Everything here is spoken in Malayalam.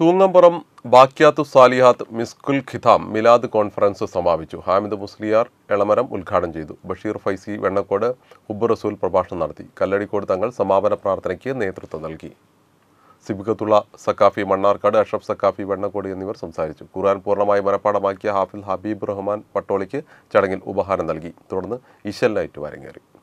തൂങ്ങമ്പുറം ബാക്യാത്തു സാലിഹാത്ത് മിസ്കുൽ ഖിതാം മിലാദ് കോൺഫറൻസ് സമാപിച്ചു ഹാമിദ് മുസ്ലിയാർ എളമരം ഉദ്ഘാടനം ചെയ്തു ബഷീർ ഫൈസി വെണ്ണക്കോട് ഹുബ് റസൂൽ പ്രഭാഷണം നടത്തി കല്ലടിക്കോട് തങ്ങൾ സമാപന പ്രാർത്ഥനയ്ക്ക് നേതൃത്വം നൽകി സിബിഖത്തുള്ള സക്കാഫി മണ്ണാർക്കാട് അഷ്റഫ് സക്കാഫി വെണ്ണക്കോട് എന്നിവർ സംസാരിച്ചു ഖുർആൻ പൂർണ്ണമായി മനഃപ്പാടമാക്കിയ ഹാഫിൽ ഹബീബ് റഹ്മാൻ പട്ടോളിക്ക് ചടങ്ങിൽ ഉപഹാരം നൽകി തുടർന്ന് ഇശൽ ലൈറ്റ് വരങ്ങേറി